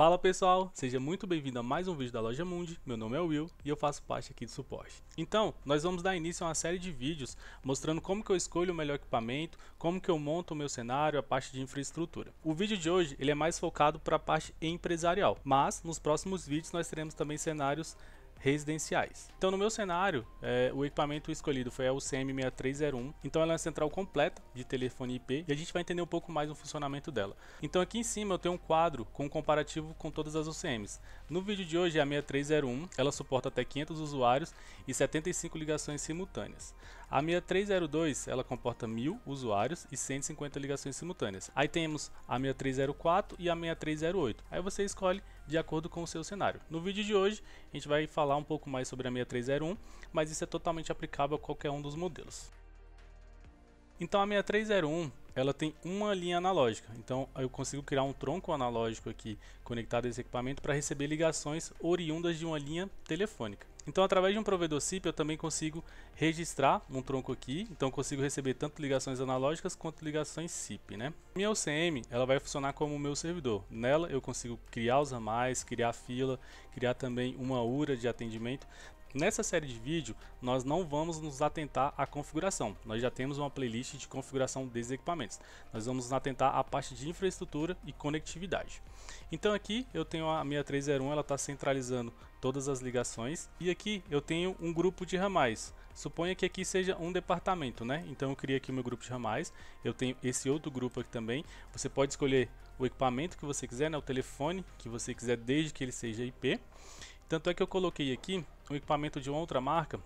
Fala pessoal, seja muito bem-vindo a mais um vídeo da Loja Mundi, meu nome é Will e eu faço parte aqui do suporte. Então, nós vamos dar início a uma série de vídeos mostrando como que eu escolho o melhor equipamento, como que eu monto o meu cenário, a parte de infraestrutura. O vídeo de hoje ele é mais focado para a parte empresarial, mas nos próximos vídeos nós teremos também cenários residenciais. Então, no meu cenário, é, o equipamento escolhido foi a UCM6301. Então, ela é uma central completa de telefone IP e a gente vai entender um pouco mais o funcionamento dela. Então, aqui em cima eu tenho um quadro com um comparativo com todas as UCMs. No vídeo de hoje, a 6301, ela suporta até 500 usuários e 75 ligações simultâneas. A 6302, ela comporta 1000 usuários e 150 ligações simultâneas. Aí temos a 6304 e a 6308. Aí você escolhe de acordo com o seu cenário. No vídeo de hoje, a gente vai falar um pouco mais sobre a 6301, mas isso é totalmente aplicável a qualquer um dos modelos. Então a 6301 ela tem uma linha analógica, então eu consigo criar um tronco analógico aqui conectado a esse equipamento para receber ligações oriundas de uma linha telefônica. Então, através de um provedor SIP, eu também consigo registrar um tronco aqui. Então, consigo receber tanto ligações analógicas quanto ligações SIP, né? Minha UCM, ela vai funcionar como o meu servidor. Nela, eu consigo criar os ramais, criar fila, criar também uma URA de atendimento. Nessa série de vídeo, nós não vamos nos atentar à configuração. Nós já temos uma playlist de configuração desses equipamentos. Nós vamos nos atentar à parte de infraestrutura e conectividade. Então aqui eu tenho a 6301, ela está centralizando todas as ligações. E aqui eu tenho um grupo de ramais. Suponha que aqui seja um departamento, né? Então eu criei aqui o meu grupo de ramais. Eu tenho esse outro grupo aqui também. Você pode escolher o equipamento que você quiser, né? o telefone que você quiser, desde que ele seja IP. Tanto é que eu coloquei aqui um equipamento de outra marca,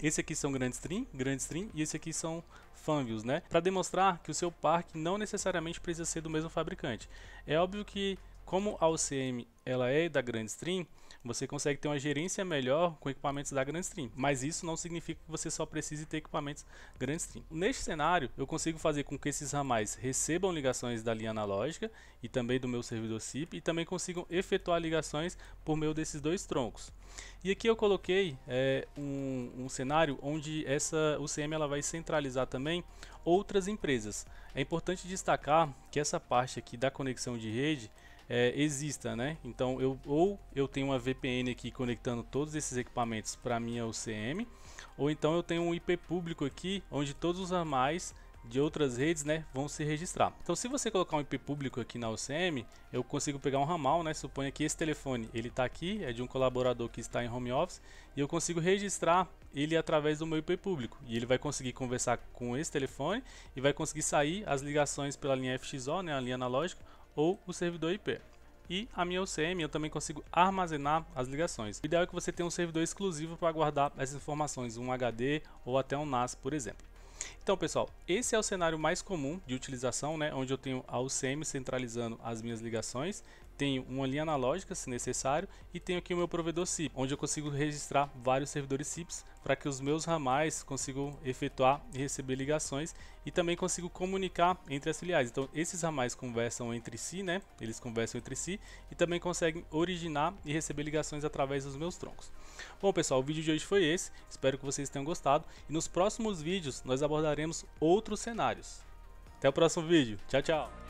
esse aqui são grandes stream, grandes stream e esse aqui são fanviews, né? Para demonstrar que o seu parque não necessariamente precisa ser do mesmo fabricante. É óbvio que como a OCM ela é da GrandStream, você consegue ter uma gerência melhor com equipamentos da GrandStream, mas isso não significa que você só precise ter equipamentos GrandStream. Neste cenário, eu consigo fazer com que esses ramais recebam ligações da linha analógica e também do meu servidor SIP e também consigam efetuar ligações por meio desses dois troncos. E aqui eu coloquei é, um, um, cenário onde essa UCM ela vai centralizar também outras empresas. É importante destacar que essa parte aqui da conexão de rede é, exista, né? Então eu ou eu tenho uma VPN aqui conectando todos esses equipamentos para minha UCM, é ou então eu tenho um IP público aqui onde todos os ramais de outras redes, né, vão se registrar. Então, se você colocar um IP público aqui na UCM, eu consigo pegar um ramal, né? Suponha que esse telefone, ele está aqui, é de um colaborador que está em home office, e eu consigo registrar ele através do meu IP público. E ele vai conseguir conversar com esse telefone e vai conseguir sair as ligações pela linha FXO, né, a linha analógica, ou o servidor IP. E a minha UCM eu também consigo armazenar as ligações. O ideal é que você tenha um servidor exclusivo para guardar essas informações, um HD ou até um NAS, por exemplo. Então, pessoal, esse é o cenário mais comum de utilização, né, onde eu tenho a UCM centralizando as minhas ligações tenho uma linha analógica, se necessário, e tenho aqui o meu provedor SIP, onde eu consigo registrar vários servidores SIPs para que os meus ramais consigam efetuar e receber ligações e também consigo comunicar entre as filiais. Então, esses ramais conversam entre si, né? Eles conversam entre si e também conseguem originar e receber ligações através dos meus troncos. Bom, pessoal, o vídeo de hoje foi esse. Espero que vocês tenham gostado e nos próximos vídeos nós abordaremos outros cenários. Até o próximo vídeo. Tchau, tchau.